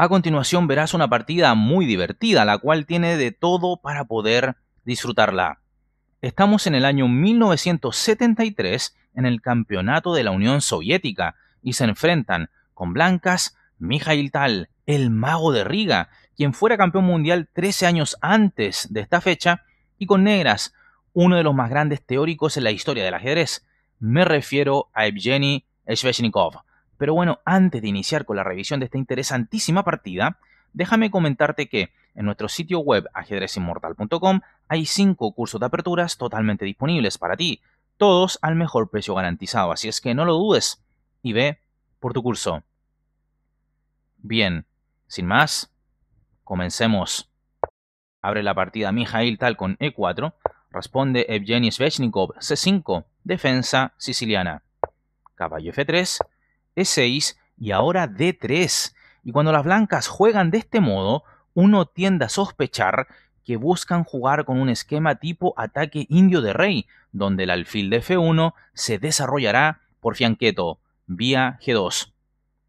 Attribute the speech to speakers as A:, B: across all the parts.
A: A continuación verás una partida muy divertida, la cual tiene de todo para poder disfrutarla. Estamos en el año 1973 en el campeonato de la Unión Soviética y se enfrentan con blancas Mijail Tal, el mago de Riga, quien fuera campeón mundial 13 años antes de esta fecha, y con negras, uno de los más grandes teóricos en la historia del ajedrez. Me refiero a Evgeny Sveshnikov, pero bueno, antes de iniciar con la revisión de esta interesantísima partida, déjame comentarte que en nuestro sitio web ajedrezinmortal.com hay 5 cursos de aperturas totalmente disponibles para ti, todos al mejor precio garantizado, así es que no lo dudes y ve por tu curso. Bien, sin más, comencemos. Abre la partida Mijail Tal con E4, responde Evgeny Svechnikov C5, defensa siciliana. Caballo F3, e6 y ahora D3. Y cuando las blancas juegan de este modo, uno tiende a sospechar que buscan jugar con un esquema tipo ataque indio de rey, donde el alfil de F1 se desarrollará por fianqueto, vía G2.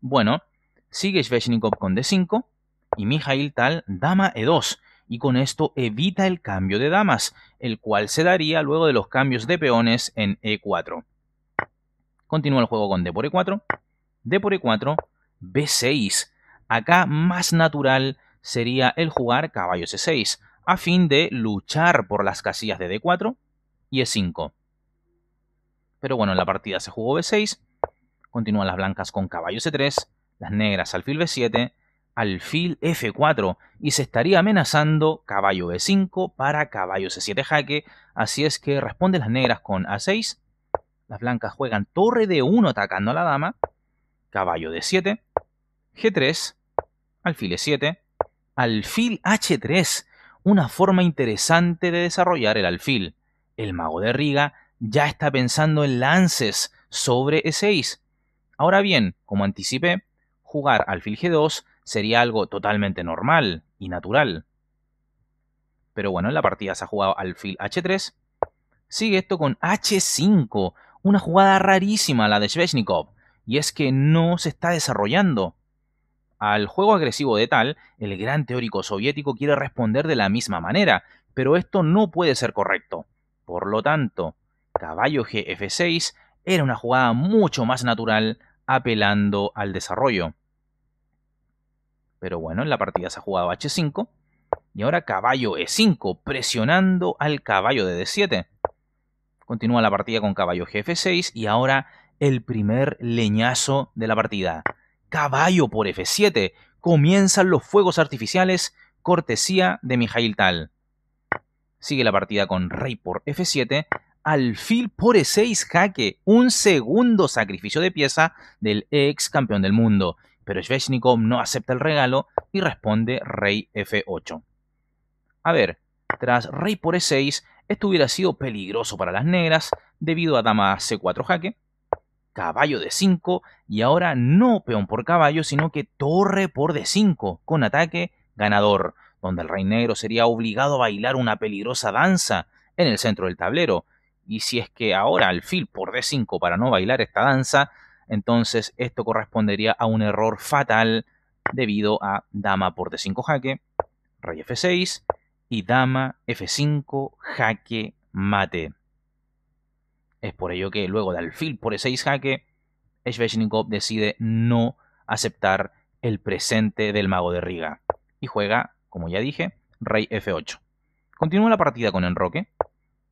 A: Bueno, sigue Sveshnikov con D5 y Mijail Tal dama E2, y con esto evita el cambio de damas, el cual se daría luego de los cambios de peones en E4. Continúa el juego con D por E4, D por E4, B6. Acá más natural sería el jugar caballo C6, a fin de luchar por las casillas de D4 y E5. Pero bueno, en la partida se jugó B6, continúan las blancas con caballo C3, las negras alfil B7, alfil F4 y se estaría amenazando caballo B5 para caballo C7 jaque, así es que responden las negras con A6, las blancas juegan torre D1 atacando a la dama, caballo de 7, G3, alfil E7, alfil H3, una forma interesante de desarrollar el alfil. El mago de Riga ya está pensando en lances sobre E6. Ahora bien, como anticipé, jugar alfil G2 sería algo totalmente normal y natural. Pero bueno, en la partida se ha jugado alfil H3. Sigue esto con H5, una jugada rarísima la de Shveshnikov y es que no se está desarrollando. Al juego agresivo de Tal, el gran teórico soviético quiere responder de la misma manera, pero esto no puede ser correcto. Por lo tanto, caballo GF6 era una jugada mucho más natural apelando al desarrollo. Pero bueno, en la partida se ha jugado H5 y ahora caballo E5 presionando al caballo de D7. Continúa la partida con caballo GF6 y ahora el primer leñazo de la partida. Caballo por F7. Comienzan los fuegos artificiales, cortesía de Mijail Tal. Sigue la partida con rey por F7, alfil por E6 jaque, un segundo sacrificio de pieza del ex campeón del mundo. Pero Svechnikov no acepta el regalo y responde rey F8. A ver, tras rey por E6, esto hubiera sido peligroso para las negras debido a dama C4 jaque, caballo de 5 y ahora no peón por caballo, sino que torre por d5 con ataque ganador, donde el rey negro sería obligado a bailar una peligrosa danza en el centro del tablero. Y si es que ahora alfil por d5 para no bailar esta danza, entonces esto correspondería a un error fatal debido a dama por d5 jaque, rey f6 y dama f5 jaque mate. Es por ello que luego de alfil por E6 jaque, Sveshnikov decide no aceptar el presente del mago de Riga y juega, como ya dije, rey F8. Continúa la partida con enroque,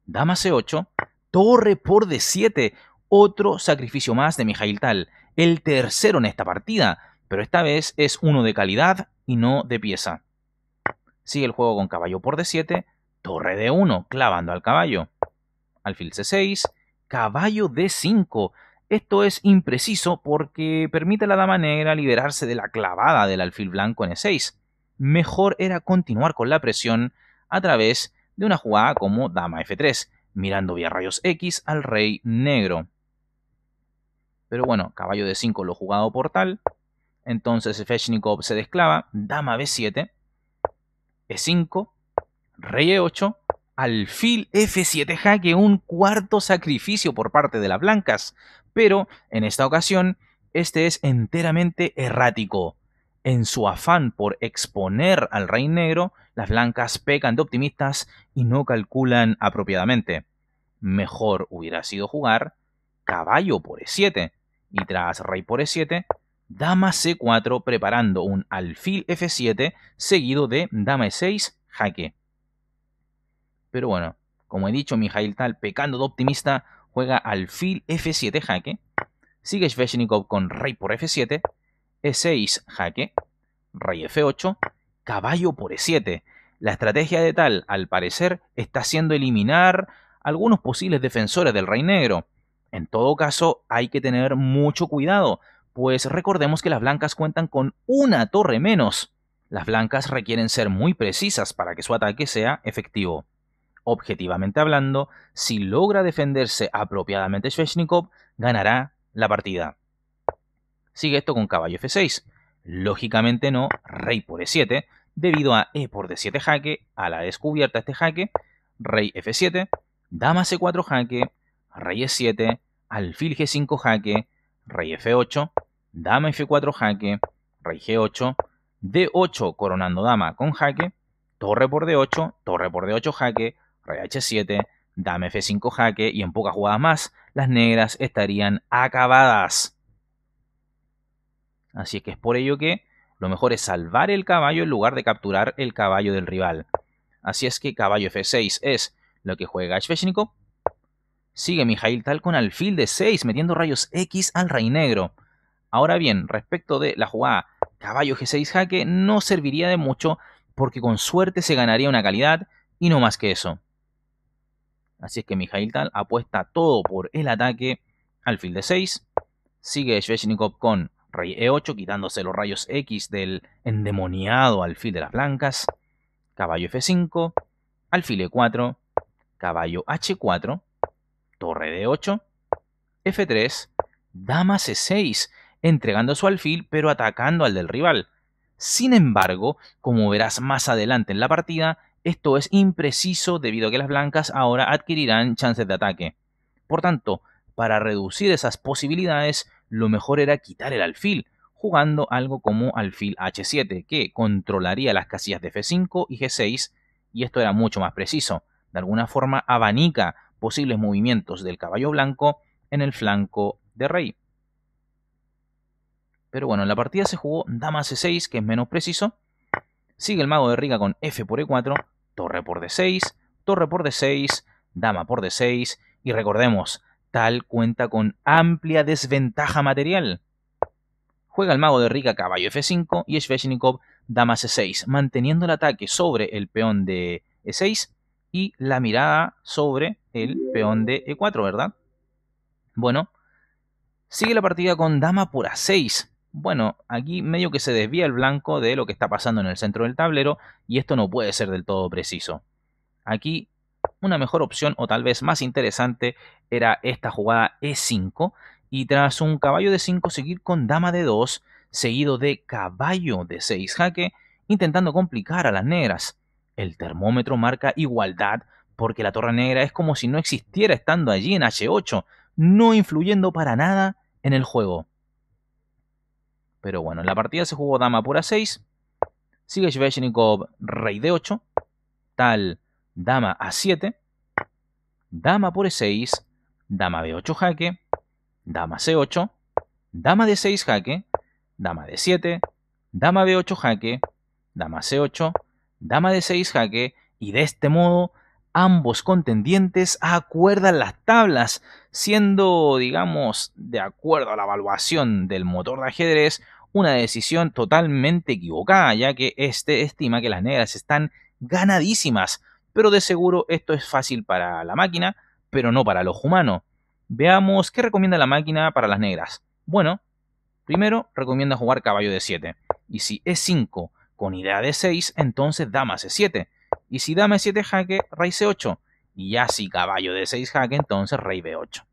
A: dama C8, torre por D7, otro sacrificio más de Mijail Tal, el tercero en esta partida, pero esta vez es uno de calidad y no de pieza. Sigue el juego con caballo por D7, torre D1, clavando al caballo. Alfil C6, caballo D5. Esto es impreciso porque permite a la dama negra liberarse de la clavada del alfil blanco en E6. Mejor era continuar con la presión a través de una jugada como dama F3, mirando vía rayos X al rey negro. Pero bueno, caballo D5 lo jugado por tal. Entonces Fechnikov se desclava, dama B7, E5, rey E8 alfil F7 jaque un cuarto sacrificio por parte de las blancas, pero en esta ocasión este es enteramente errático. En su afán por exponer al rey negro, las blancas pecan de optimistas y no calculan apropiadamente. Mejor hubiera sido jugar caballo por E7 y tras rey por E7, dama C4 preparando un alfil F7 seguido de dama E6 jaque. Pero bueno, como he dicho, Mijail Tal, pecando de optimista, juega alfil F7 jaque. Sigue Sveshnikov con rey por F7, E6 jaque, rey F8, caballo por E7. La estrategia de Tal, al parecer, está haciendo eliminar algunos posibles defensores del rey negro. En todo caso, hay que tener mucho cuidado, pues recordemos que las blancas cuentan con una torre menos. Las blancas requieren ser muy precisas para que su ataque sea efectivo. Objetivamente hablando, si logra defenderse apropiadamente Svechnikov, ganará la partida. Sigue esto con caballo f6. Lógicamente no, rey por e7, debido a e por d7 jaque, a la descubierta este jaque, rey f7, dama c4 jaque, rey e7, alfil g5 jaque, rey f8, dama f4 jaque, rey g8, d8 coronando dama con jaque, torre por d8, torre por d8 jaque, rey h7, dame f5 jaque y en pocas jugadas más las negras estarían acabadas. Así es que es por ello que lo mejor es salvar el caballo en lugar de capturar el caballo del rival. Así es que caballo f6 es lo que juega Sveshnikov. Sigue Mijail Tal con alfil de 6, metiendo rayos X al rey negro. Ahora bien, respecto de la jugada caballo g6 jaque, no serviría de mucho porque con suerte se ganaría una calidad y no más que eso. Así es que Mijail Tal apuesta todo por el ataque. Alfil de 6. Sigue Shveshnikov con rey E8, quitándose los rayos X del endemoniado alfil de las blancas. Caballo F5. Alfil E4. Caballo H4. Torre D8. F3. Dama C6, entregando su alfil pero atacando al del rival. Sin embargo, como verás más adelante en la partida, esto es impreciso debido a que las blancas ahora adquirirán chances de ataque. Por tanto, para reducir esas posibilidades, lo mejor era quitar el alfil, jugando algo como alfil h7, que controlaría las casillas de f5 y g6, y esto era mucho más preciso. De alguna forma abanica posibles movimientos del caballo blanco en el flanco de rey. Pero bueno, en la partida se jugó dama c6, que es menos preciso. Sigue el mago de Riga con f por e4 torre por d6, torre por d6, dama por d6 y recordemos, tal cuenta con amplia desventaja material. Juega el mago de rica caballo f5 y Sveshnikov dama c6, manteniendo el ataque sobre el peón de e6 y la mirada sobre el peón de e4, ¿verdad? Bueno, sigue la partida con dama por a6, bueno, aquí medio que se desvía el blanco de lo que está pasando en el centro del tablero y esto no puede ser del todo preciso. Aquí una mejor opción o tal vez más interesante era esta jugada E5 y tras un caballo de 5 seguir con dama de 2 seguido de caballo de 6 jaque intentando complicar a las negras. El termómetro marca igualdad porque la torre negra es como si no existiera estando allí en H8, no influyendo para nada en el juego. Pero bueno, en la partida se jugó dama por a 6. Sigue Sveshnikov rey de 8. Tal dama a 7. Dama por E6. Dama B8 jaque. Dama C8. Dama de 6 jaque. Dama de 7 Dama B8 jaque. Dama C8. Dama de 6 jaque. Y de este modo ambos contendientes acuerdan las tablas, siendo, digamos, de acuerdo a la evaluación del motor de ajedrez, una decisión totalmente equivocada, ya que este estima que las negras están ganadísimas, pero de seguro esto es fácil para la máquina, pero no para los humano. Veamos qué recomienda la máquina para las negras. Bueno, primero recomienda jugar caballo de 7, y si es 5 con idea de 6, entonces dama de 7 y si dame 7 jaque, rey c8. Y ya si caballo de 6 jaque, entonces rey b8.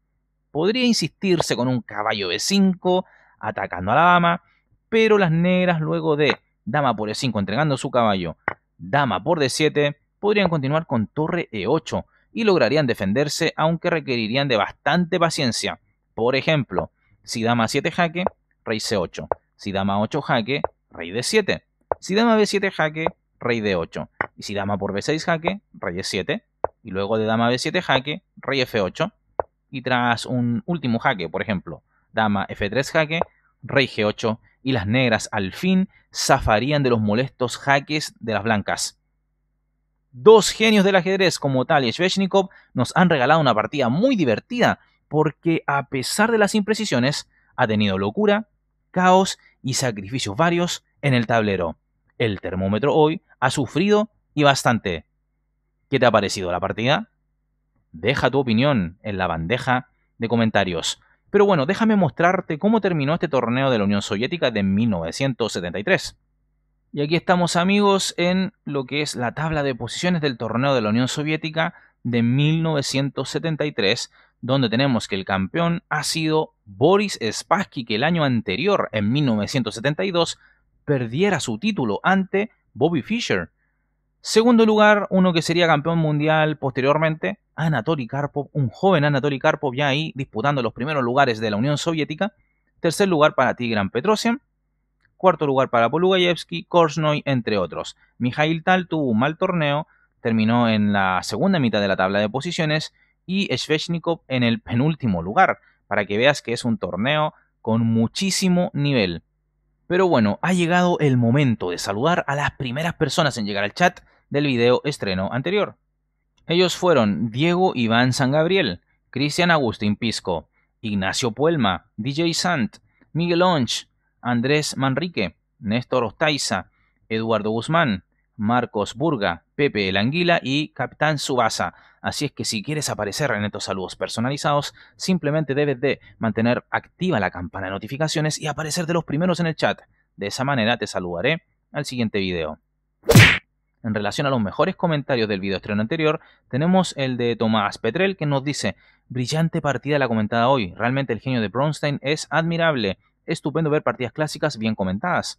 A: Podría insistirse con un caballo b5, atacando a la dama, pero las negras luego de dama por e5 entregando su caballo, dama por d7, podrían continuar con torre e8 y lograrían defenderse aunque requerirían de bastante paciencia. Por ejemplo, si dama 7 jaque, rey c8, si dama 8 jaque, rey d7, si dama b7 jaque, rey d8. Y si dama por b6 jaque, rey e7. Y luego de dama b7 jaque, rey f8. Y tras un último jaque, por ejemplo, dama f3 jaque, rey g8. Y las negras al fin zafarían de los molestos jaques de las blancas. Dos genios del ajedrez como tal y Sveshnikov nos han regalado una partida muy divertida porque a pesar de las imprecisiones ha tenido locura, caos y sacrificios varios en el tablero. El termómetro hoy ha sufrido y bastante. ¿Qué te ha parecido la partida? Deja tu opinión en la bandeja de comentarios. Pero bueno, déjame mostrarte cómo terminó este torneo de la Unión Soviética de 1973. Y aquí estamos amigos en lo que es la tabla de posiciones del torneo de la Unión Soviética de 1973, donde tenemos que el campeón ha sido Boris Spassky, que el año anterior, en 1972, perdiera su título ante Bobby Fischer, Segundo lugar, uno que sería campeón mundial posteriormente, Anatoly Karpov, un joven Anatoly Karpov ya ahí disputando los primeros lugares de la Unión Soviética. Tercer lugar para Tigran Petrosian. Cuarto lugar para Polugayevsky, Korsnoy, entre otros. Mijail Tal tuvo un mal torneo, terminó en la segunda mitad de la tabla de posiciones y Sveshnikov en el penúltimo lugar, para que veas que es un torneo con muchísimo nivel. Pero bueno, ha llegado el momento de saludar a las primeras personas en llegar al chat del video estreno anterior. Ellos fueron Diego Iván San Gabriel, Cristian Agustín Pisco, Ignacio Puelma, DJ Sant, Miguel Onch, Andrés Manrique, Néstor Ostaiza, Eduardo Guzmán, Marcos Burga, Pepe El Anguila y Capitán Subasa. Así es que si quieres aparecer en estos saludos personalizados, simplemente debes de mantener activa la campana de notificaciones y aparecer de los primeros en el chat. De esa manera te saludaré al siguiente video. En relación a los mejores comentarios del video estreno anterior, tenemos el de Tomás Petrel que nos dice, brillante partida la comentada hoy, realmente el genio de Bronstein es admirable, estupendo ver partidas clásicas bien comentadas.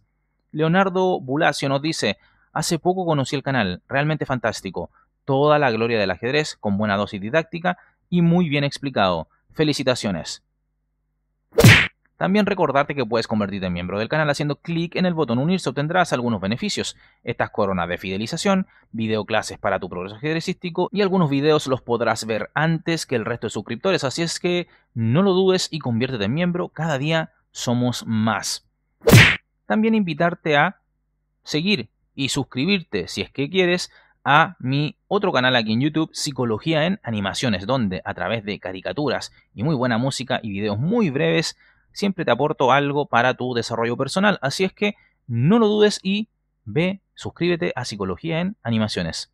A: Leonardo Bulacio nos dice, hace poco conocí el canal, realmente fantástico, toda la gloria del ajedrez con buena dosis didáctica y muy bien explicado. Felicitaciones. También recordarte que puedes convertirte en miembro del canal haciendo clic en el botón unirse obtendrás algunos beneficios. Estas coronas de fidelización, videoclases para tu progreso ajedrecístico y algunos videos los podrás ver antes que el resto de suscriptores, así es que no lo dudes y conviértete en miembro, cada día somos más. También invitarte a seguir y suscribirte si es que quieres a mi otro canal aquí en YouTube, Psicología en Animaciones, donde a través de caricaturas y muy buena música y videos muy breves siempre te aporto algo para tu desarrollo personal. Así es que no lo dudes y ve, suscríbete a Psicología en Animaciones.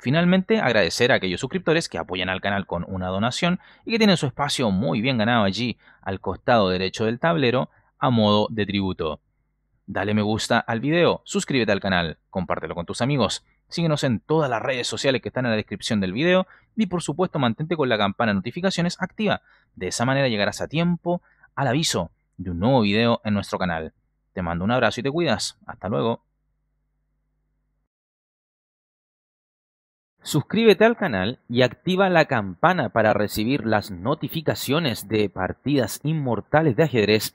A: Finalmente, agradecer a aquellos suscriptores que apoyan al canal con una donación y que tienen su espacio muy bien ganado allí, al costado derecho del tablero, a modo de tributo. Dale me gusta al video, suscríbete al canal, compártelo con tus amigos. Síguenos en todas las redes sociales que están en la descripción del video y por supuesto mantente con la campana de notificaciones activa. De esa manera llegarás a tiempo al aviso de un nuevo video en nuestro canal. Te mando un abrazo y te cuidas. Hasta luego. Suscríbete al canal y activa la campana para recibir las notificaciones de partidas inmortales de ajedrez